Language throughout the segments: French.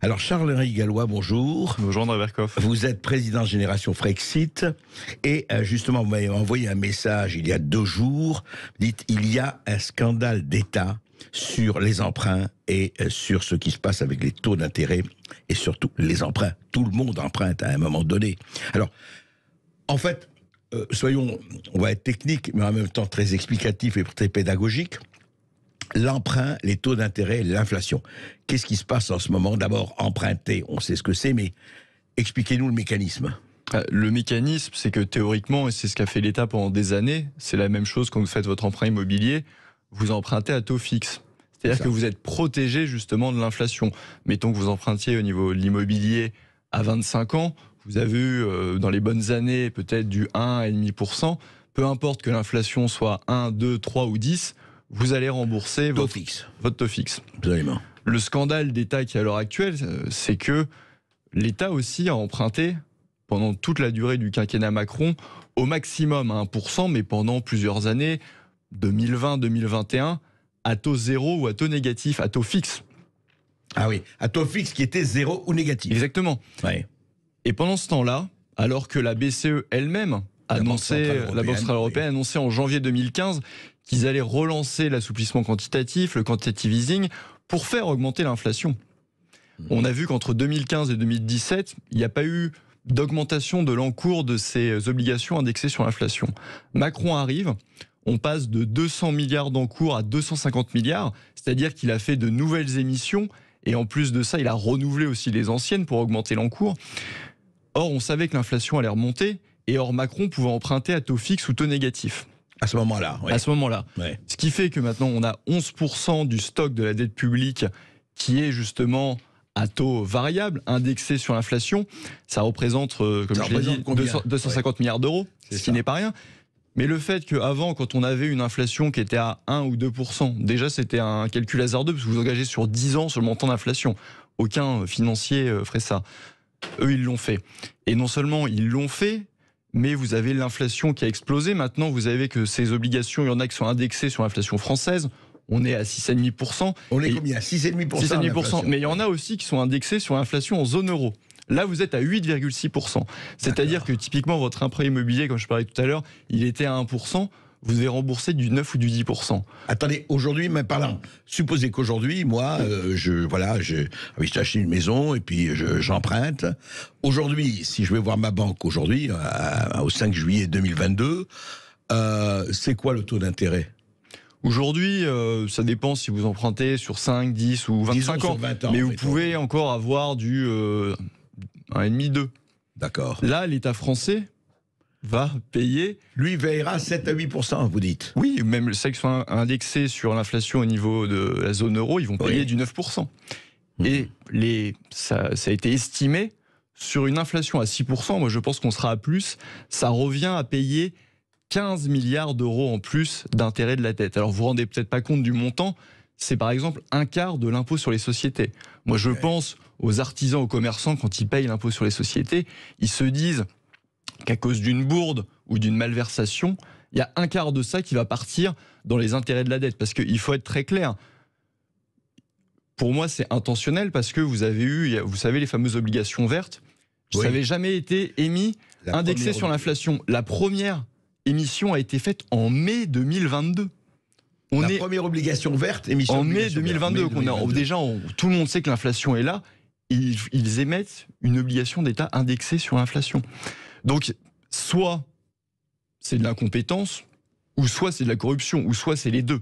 Alors Charles-Henri Gallois, bonjour. Bonjour André Berkoff. Vous êtes président de Génération Frexit et euh, justement vous m'avez envoyé un message il y a deux jours. Dites il y a un scandale d'État sur les emprunts et euh, sur ce qui se passe avec les taux d'intérêt et surtout les emprunts. Tout le monde emprunte à un moment donné. Alors en fait, euh, soyons, on va être technique mais en même temps très explicatif et très pédagogique l'emprunt, les taux d'intérêt, l'inflation. Qu'est-ce qui se passe en ce moment D'abord, emprunter, on sait ce que c'est, mais expliquez-nous le mécanisme. Euh, le mécanisme, c'est que théoriquement, et c'est ce qu'a fait l'État pendant des années, c'est la même chose quand vous faites votre emprunt immobilier, vous empruntez à taux fixe. C'est-à-dire que vous êtes protégé justement de l'inflation. Mettons que vous empruntiez au niveau de l'immobilier à 25 ans, vous avez eu euh, dans les bonnes années peut-être du 1,5%. Peu importe que l'inflation soit 1, 2, 3 ou 10, vous allez rembourser votre, votre taux fixe. Le scandale d'État qui est à l'heure actuelle, euh, c'est que l'État aussi a emprunté pendant toute la durée du quinquennat Macron au maximum à 1%, mais pendant plusieurs années, 2020-2021, à taux zéro ou à taux négatif, à taux fixe. Ah oui, à taux fixe qui était zéro ou négatif. Exactement. Et pendant ce temps-là, alors que la BCE elle-même annonçait, la Banque Centrale Européenne, annonçait en janvier 2015 qu'ils allaient relancer l'assouplissement quantitatif, le quantitative easing, pour faire augmenter l'inflation. Mmh. On a vu qu'entre 2015 et 2017, il n'y a pas eu d'augmentation de l'encours de ces obligations indexées sur l'inflation. Macron arrive, on passe de 200 milliards d'encours à 250 milliards, c'est-à-dire qu'il a fait de nouvelles émissions, et en plus de ça, il a renouvelé aussi les anciennes pour augmenter l'encours. Or, on savait que l'inflation allait remonter, et or, Macron pouvait emprunter à taux fixe ou taux négatif. À ce moment-là. Oui. À ce moment-là. Ce qui fait que maintenant, on a 11% du stock de la dette publique qui est justement à taux variable, indexé sur l'inflation. Ça représente, euh, comme je l'ai dit, 250 milliards d'euros, ce qui n'est pas rien. Mais le fait qu'avant, quand on avait une inflation qui était à 1 ou 2 déjà c'était un calcul hasardeux, parce que vous, vous engagez sur 10 ans sur le montant d'inflation. Aucun euh, financier euh, ferait ça. Eux, ils l'ont fait. Et non seulement ils l'ont fait, mais vous avez l'inflation qui a explosé. Maintenant, vous avez que ces obligations, il y en a qui sont indexées sur l'inflation française. On est à 6,5%. On est combien 6,5%. 6,5%. Mais il y en a aussi qui sont indexés sur l'inflation en zone euro. Là, vous êtes à 8,6%. C'est-à-dire que typiquement, votre emprunt immobilier, comme je parlais tout à l'heure, il était à 1% vous devez rembourser du 9 ou du 10%. Attendez, aujourd'hui, mais parlant, supposez qu'aujourd'hui, moi, euh, je, voilà, ah j'ai acheté une maison et puis j'emprunte. aujourd'hui, si je vais voir ma banque aujourd'hui, euh, euh, au 5 juillet 2022, c'est quoi le taux d'intérêt Aujourd'hui, ça dépend si vous empruntez sur 5, 10 ou 25 ans, Mais vous pouvez encore avoir du 1,5-2. D'accord. Là, l'État français va payer. Lui veillera 7 à 8 vous dites. Oui, même ceux qui sont indexés sur l'inflation au niveau de la zone euro, ils vont payer du 9 hmm. Et les, ça, a été estimé sur une inflation à 6 moi je pense qu'on sera à plus, ça revient à payer 15 milliards d'euros en plus d'intérêts de la dette. Alors vous vous rendez peut-être pas compte du montant, c'est par exemple un quart de l'impôt sur les sociétés. Moi je pense aux artisans, aux commerçants, quand ils payent l'impôt sur les sociétés, ils se disent qu'à cause d'une bourde ou d'une malversation, il y a un quart de ça qui va partir dans les intérêts de la dette. Parce qu'il faut être très clair. Pour moi, c'est intentionnel parce que vous avez eu, vous savez, les fameuses obligations vertes. Oui. Ça jamais été émis, indexées indexé sur l'inflation. La première émission a été faite en mai 2022. On la première obligation verte émise en mai 2022. mai 2022. déjà, tout le monde sait que l'inflation est là. Ils, ils émettent une obligation d'État indexée sur l'inflation. Donc, soit c'est de l'incompétence, ou soit c'est de la corruption, ou soit c'est les deux.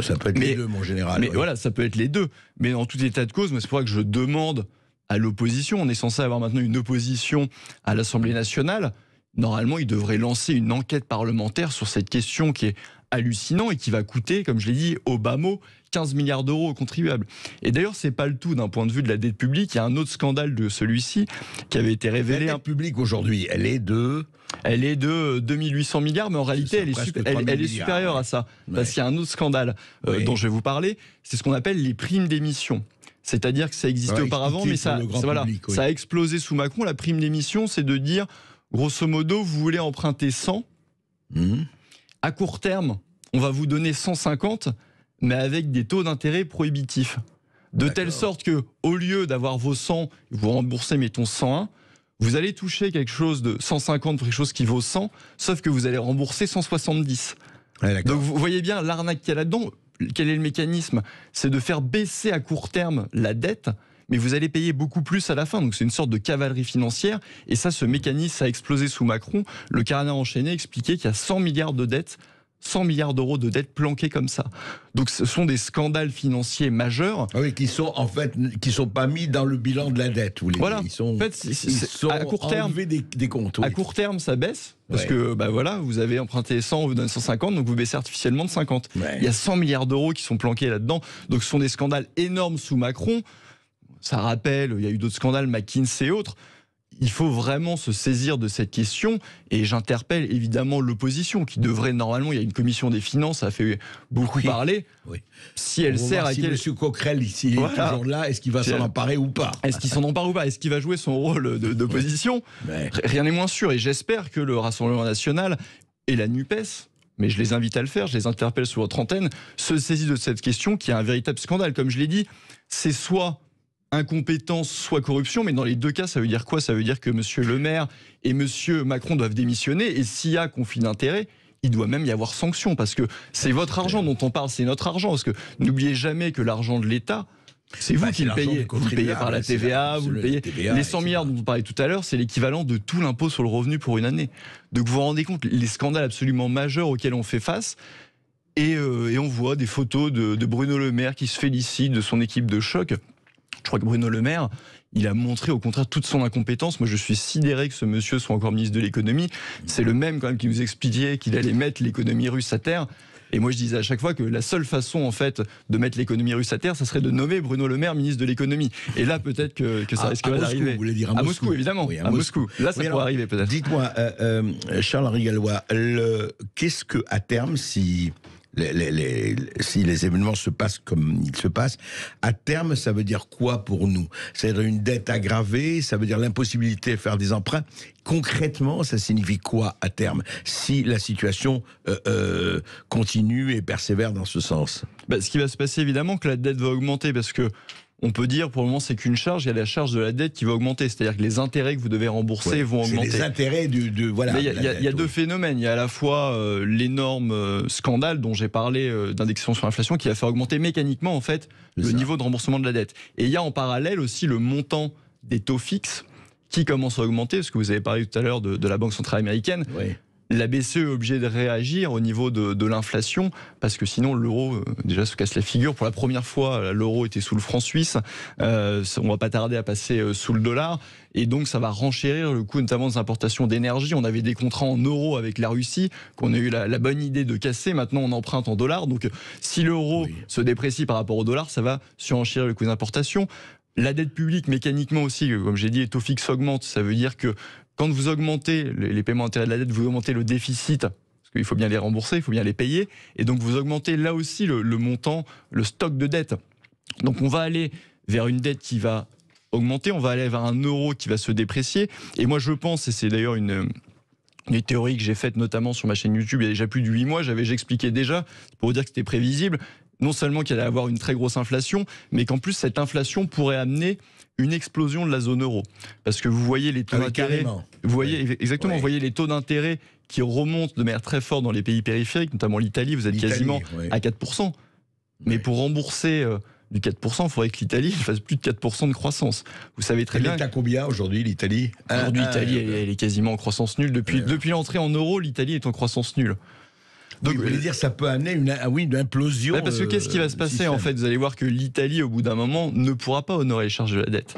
Ça peut être les deux, mon général. voilà, ça peut être les deux. Mais en tout état de cause, c'est pour ça que je demande à l'opposition, on est censé avoir maintenant une opposition à l'Assemblée nationale, normalement, il devrait lancer une enquête parlementaire sur cette question qui est hallucinant et qui va coûter, comme je l'ai dit, au bas mot, 15 milliards d'euros aux contribuables. Et d'ailleurs, c'est pas le tout d'un point de vue de la dette publique. Il y a un autre scandale de celui-ci qui avait été révélé. La dette publique aujourd'hui, elle est de. Elle est de 2800 milliards, mais en réalité, elle est, elle, est, supérieure à ça. Parce qu'il y a un autre scandale euh, dont je vais vous parler. C'est ce qu'on appelle les primes d'émission. C'est-à-dire que ça existait auparavant, mais ça, a explosé sous Macron. La prime d'émission, c'est de dire, grosso modo, vous voulez emprunter 100, à court terme, on va vous donner 150, mais avec des taux d'intérêt prohibitifs. De telle sorte que, au lieu d'avoir vos 100, vous remboursez, mettons, 101, vous allez toucher quelque chose de 150 pour quelque chose qui vaut 100, sauf que vous allez rembourser 170. Donc vous voyez bien l'arnaque qu'il y a là-dedans. Quel est le mécanisme C'est de faire baisser à court terme la dette, mais vous allez payer beaucoup plus à la fin. Donc c'est une sorte de cavalerie financière. Et ça, ce mécanisme a explosé sous Macron. Le carnet enchaîné expliquait qu'il y a 100 milliards de dettes 100 milliards d'euros de dettes planquées comme ça. Donc ce sont des scandales financiers majeurs. Ah oui, qui sont en fait qui sont pas mis dans le bilan de la dette. voilà. en fait, à court terme des comptes. À court terme, ça baisse parce que bah voilà, vous avez emprunté 100, on vous donne 150, donc vous baissez artificiellement de 50. Il y a 100 milliards d'euros qui sont planqués là-dedans. Donc ce sont des scandales énormes sous Macron ça rappelle, il y a eu d'autres scandales, McKinsey et autres. Il faut vraiment se saisir de cette question et j'interpelle évidemment l'opposition qui devrait normalement, il y a une commission des finances, ça a fait beaucoup parler. Si elle sert à si quel... Monsieur Coquerel, s'il est toujours là, est-ce qu'il va s'en emparer ou pas Est-ce qu'il s'en empare ou pas Est-ce qu'il va jouer son rôle d'opposition Rien n'est moins sûr et j'espère que le Rassemblement national et la NUPES mais je les invite à le faire, je les interpelle sur votre antenne, se saisissent de cette question qui est un véritable scandale. Comme je l'ai dit, c'est soit incompétence, soit corruption, mais dans les deux cas, ça veut dire quoi Ça veut dire que M. Le Maire et M. Macron doivent démissionner, et s'il y a conflit d'intérêts, il doit même y avoir sanction, parce que c'est votre argent dont on parle, c'est notre argent, parce que n'oubliez jamais que l'argent de l'État, c'est vous bah, qui le payez. Vous le payez par la TVA, vous le payez. TVA, les 100 milliards dont vous parlait tout à l'heure, c'est l'équivalent de tout l'impôt sur le revenu pour une année. Donc vous vous rendez compte, les scandales absolument majeurs auxquels on fait face, et, euh, on voit des photos de, de Bruno Le Maire qui se félicite de son équipe de choc je crois que Bruno Le Maire, il a montré au contraire toute son incompétence. Moi, je suis sidéré que ce monsieur soit encore ministre de l'économie. C'est le même quand même qui nous expliquait qu'il allait mettre l'économie russe à terre. Et moi, je disais à chaque fois que la seule façon, en fait, de mettre l'économie russe à terre, ça serait de nommer Bruno Le Maire ministre de l'économie. Et là, peut-être que, ça risque d'arriver. Vous à Moscou, évidemment. à, Moscou. Là, ça pourrait arriver peut-être. Dites-moi, euh, euh, Charles-Henri qu'est-ce que, à terme, si les, si les événements se passent comme ils se passent, à terme, ça veut dire quoi pour nous C'est-à-dire une dette aggravée, ça veut dire l'impossibilité de faire des emprunts. Concrètement, ça signifie quoi à terme si la situation euh, euh, continue et persévère dans ce sens ben, Ce qui va se passer, évidemment, que la dette va augmenter parce que on peut dire pour le moment c'est qu'une charge, il y a la charge de la dette qui va augmenter, c'est-à-dire que les intérêts que vous devez rembourser vont augmenter. Les intérêts du, de, voilà. Il y a, deux phénomènes, il y a à la fois euh, l'énorme euh, scandale dont j'ai parlé euh, d'indexation sur l'inflation qui va faire augmenter mécaniquement en fait le niveau de remboursement de la dette. Et il y a en parallèle aussi le montant des taux fixes qui commence à augmenter, parce que vous avez parlé tout à l'heure de, la Banque centrale américaine. Oui la BCE est obligée de réagir au niveau de, de l'inflation, parce que sinon l'euro euh, déjà se casse la figure. Pour la première fois, euh, l'euro était sous le franc suisse. on euh, on va pas tarder à passer sous le dollar. Et donc ça va renchérir le coût notamment des importations d'énergie. On avait des contrats en euros avec la Russie, qu'on a eu la, bonne idée de casser. Maintenant on emprunte en dollars. Donc si l'euro se déprécie par rapport au dollar, ça va surenchérir le coût des importations. La dette publique, mécaniquement aussi, comme j'ai dit, les taux fixes augmentent. Ça veut dire que quand vous augmentez les paiements intérêts de la dette, vous augmentez le déficit, parce qu'il faut bien les rembourser, il faut bien les payer, et donc vous augmentez là aussi le, montant, le stock de dette. Donc on va aller vers une dette qui va augmenter, on va aller vers un euro qui va se déprécier, et moi je pense, et c'est d'ailleurs une théorie théories que j'ai faites notamment sur ma chaîne YouTube il y a déjà plus de 8 mois, j'avais j'expliquais déjà pour vous dire que c'était prévisible, non seulement qu'il allait avoir une très grosse inflation, mais qu'en plus cette inflation pourrait amener une explosion de la zone euro. Parce que vous voyez les taux ah d'intérêt, vous voyez exactement, voyez les taux d'intérêt qui remontent de manière très forte dans les pays périphériques, notamment l'Italie, vous êtes quasiment à 4%. Mais pour rembourser euh, du 4%, il faudrait que l'Italie fasse plus de 4% de croissance. Vous savez très bien. que... est combien aujourd'hui, l'Italie Aujourd'hui, l'Italie, est quasiment en croissance nulle. Depuis, depuis l'entrée en euro, l'Italie est en croissance nulle. Donc, vous voulez dire, ça peut amener une, ah oui, une implosion. parce que qu'est-ce qui va euh, se passer En fait, vous allez voir que l'Italie, au bout d'un moment, ne pourra pas honorer les charges de la dette.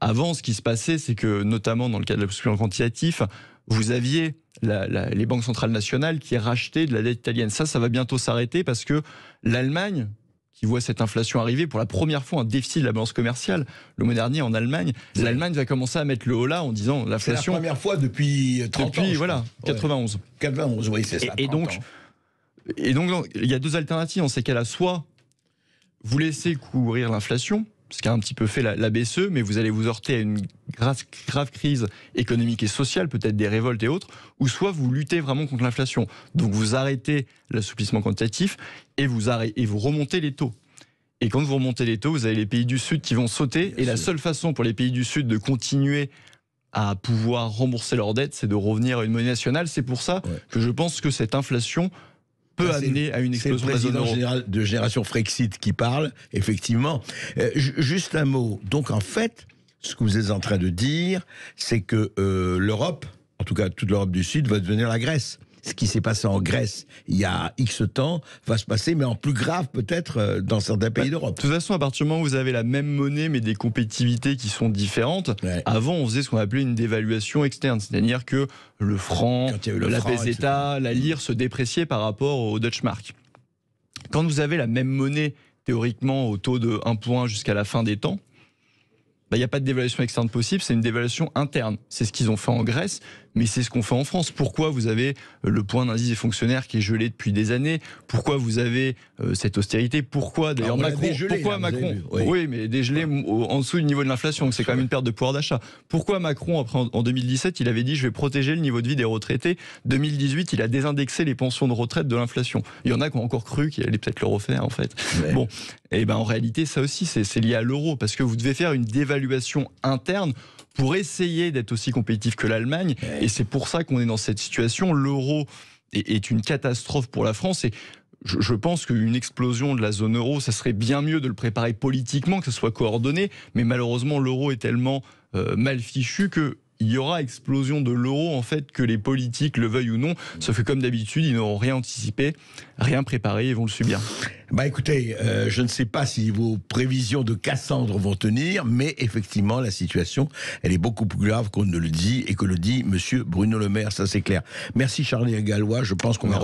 Avant, ce qui se passait, c'est que, notamment dans le cas de l'obstruction quantitatif, vous aviez les banques centrales nationales qui rachetaient de la dette italienne. Ça, ça va bientôt s'arrêter parce que l'Allemagne, qui voit cette inflation arriver pour la première fois un déficit de la balance commerciale le mois dernier en Allemagne. L'Allemagne va commencer à mettre le haut là en disant l'inflation. C'est la première fois depuis 30 ans. Depuis voilà 91. 91 oui c'est ça. Et, donc et donc, il y a deux alternatives On sait qu'elle a Soit vous laissez courir l'inflation, ce qui a un petit peu fait la, la, BCE, mais vous allez vous heurter à une grave, crise économique et sociale, peut-être des révoltes et autres, ou soit vous luttez vraiment contre l'inflation. Donc vous arrêtez l'assouplissement quantitatif et vous, arrêtez, et vous remontez les taux. Et quand vous remontez les taux, vous avez les pays du Sud qui vont sauter. et la seule façon pour les pays du Sud de continuer à pouvoir rembourser leurs dettes, c'est de revenir à une monnaie nationale. C'est pour ça que je pense que cette inflation bah, peut amener à une explosion de de génération Frexit qui parle, effectivement. Euh, juste un mot. Donc en fait, ce que vous êtes en train de dire, c'est que euh, l'Europe, en tout cas toute l'Europe du Sud, va devenir la Grèce ce qui s'est passé en Grèce il y a X temps va se passer, mais en plus grave peut-être euh, dans certains pays bah, d'Europe. De toute façon, à partir du moment où vous avez la même monnaie, mais des compétitivités qui sont différentes, avant on faisait ce qu'on appelait une dévaluation externe, c'est-à-dire que le franc, la la d'État, la lire se dépréciaient par rapport au Deutsche Mark. Quand vous avez la même monnaie, théoriquement au taux de 1 point jusqu'à la fin des temps, bah, il n'y a pas de dévaluation externe possible, c'est une dévaluation interne. C'est ce qu'ils ont fait en Grèce, mais c'est ce qu'on fait en France. Pourquoi vous avez euh, le point d'indice des fonctionnaires qui est gelé depuis des années Pourquoi vous avez euh, cette austérité Pourquoi ah, d'ailleurs Macron Pourquoi Macron oui. mais dégelé en dessous du niveau de l'inflation, c'est quand même une perte de pouvoir d'achat. Pourquoi Macron après en 2017, il avait dit je vais protéger le niveau de vie des retraités. 2018, il a désindexé les pensions de retraite de l'inflation. Il y en a qui ont encore cru qu'il allait peut-être le refaire en fait. Bon, et eh ben en réalité ça aussi c'est lié à l'euro parce que vous devez faire une dévaluation interne pour essayer d'être aussi compétitif que l'Allemagne. Et c'est pour ça qu'on est dans cette situation. L'euro est une catastrophe pour la France. Et je, pense qu'une explosion de la zone euro, ça serait bien mieux de le préparer politiquement, que ce soit coordonné. Mais malheureusement, l'euro est tellement euh, mal fichu que il y aura explosion de l'euro, en fait, que les politiques le veuillent ou non. Sauf fait comme d'habitude, ils n'auront rien anticipé, rien préparé et vont le subir. Bah écoutez, euh, je ne sais pas si vos prévisions de Cassandre vont tenir, mais effectivement, la situation, elle est beaucoup plus grave qu'on ne le dit et que le dit Monsieur Bruno Le Maire, ça c'est clair. Merci Charlie Gallois, je pense qu'on va